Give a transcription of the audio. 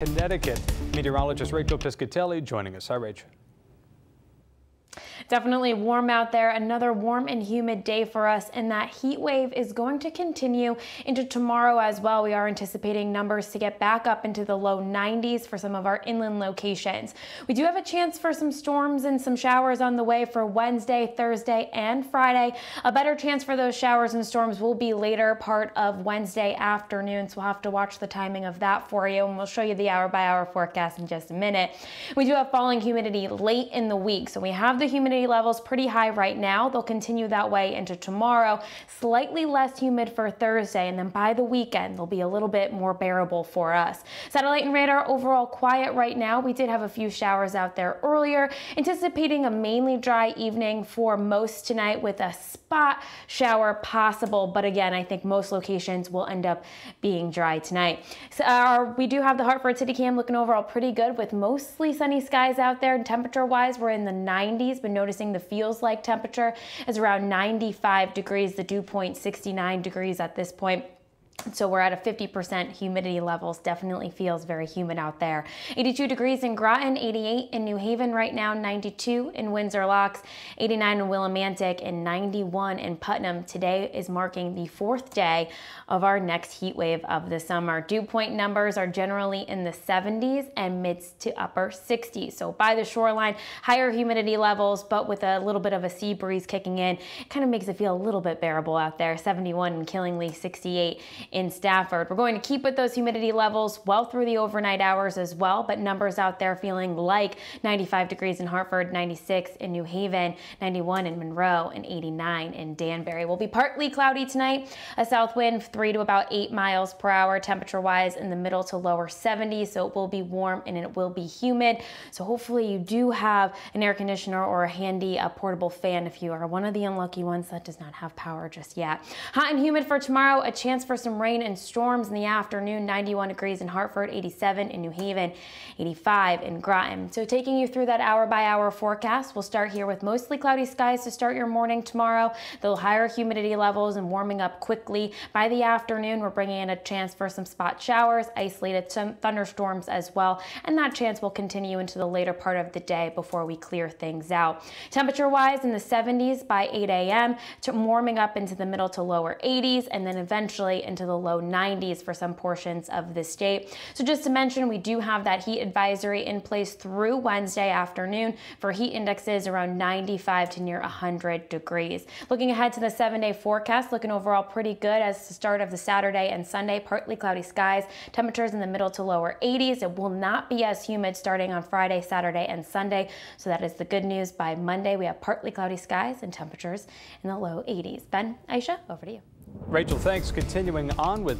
Connecticut. Meteorologist Rachel Piscatelli joining us. Hi, Rachel. Definitely warm out there. Another warm and humid day for us, and that heat wave is going to continue into tomorrow as well. We are anticipating numbers to get back up into the low 90s for some of our inland locations. We do have a chance for some storms and some showers on the way for Wednesday, Thursday, and Friday. A better chance for those showers and storms will be later part of Wednesday afternoon, so we'll have to watch the timing of that for you, and we'll show you the hour by hour forecast in just a minute. We do have falling humidity late in the week, so we have the humidity humidity levels pretty high right now. They'll continue that way into tomorrow. Slightly less humid for Thursday, and then by the weekend, they'll be a little bit more bearable for us. Satellite and radar overall quiet right now. We did have a few showers out there earlier, anticipating a mainly dry evening for most tonight with a spot shower possible. But again, I think most locations will end up being dry tonight. So our, uh, we do have the Hartford City Cam looking overall pretty good with mostly sunny skies out there. Temperature wise, we're in the 90s, but no noticing the feels like temperature is around 95 degrees, the dew point 69 degrees at this point. So we're at a 50% humidity levels. Definitely feels very humid out there. 82 degrees in Groton, 88 in New Haven right now, 92 in Windsor Locks, 89 in Willimantic, and 91 in Putnam. Today is marking the fourth day of our next heat wave of the summer. Dew point numbers are generally in the 70s and mids to upper 60s. So by the shoreline, higher humidity levels, but with a little bit of a sea breeze kicking in, kind of makes it feel a little bit bearable out there. 71 in Killingly, 68 in Stafford. We're going to keep with those humidity levels well through the overnight hours as well, but numbers out there feeling like 95 degrees in Hartford, 96 in New Haven, 91 in Monroe, and 89 in Danbury. Will be partly cloudy tonight, a south wind 3 to about 8 miles per hour, temperature wise in the middle to lower 70s, so it will be warm and it will be humid. So hopefully you do have an air conditioner or a handy a uh, portable fan if you are one of the unlucky ones that does not have power just yet. Hot and humid for tomorrow, a chance for some some rain and storms in the afternoon, 91 degrees in Hartford, 87 in New Haven, 85 in Groton. So taking you through that hour by hour forecast, we'll start here with mostly cloudy skies to start your morning tomorrow. The higher humidity levels and warming up quickly. By the afternoon, we're bringing in a chance for some spot showers, isolated thunderstorms as well. And that chance will continue into the later part of the day before we clear things out. Temperature wise in the 70s by 8 a.m. to warming up into the middle to lower 80s and then eventually into the low 90s for some portions of the state. So just to mention, we do have that heat advisory in place through Wednesday afternoon for heat indexes around 95 to near 100 degrees. Looking ahead to the seven-day forecast, looking overall pretty good as the start of the Saturday and Sunday, partly cloudy skies, temperatures in the middle to lower 80s. It will not be as humid starting on Friday, Saturday, and Sunday. So that is the good news. By Monday, we have partly cloudy skies and temperatures in the low 80s. Ben, Aisha, over to you. Rachel, thanks. Continuing on with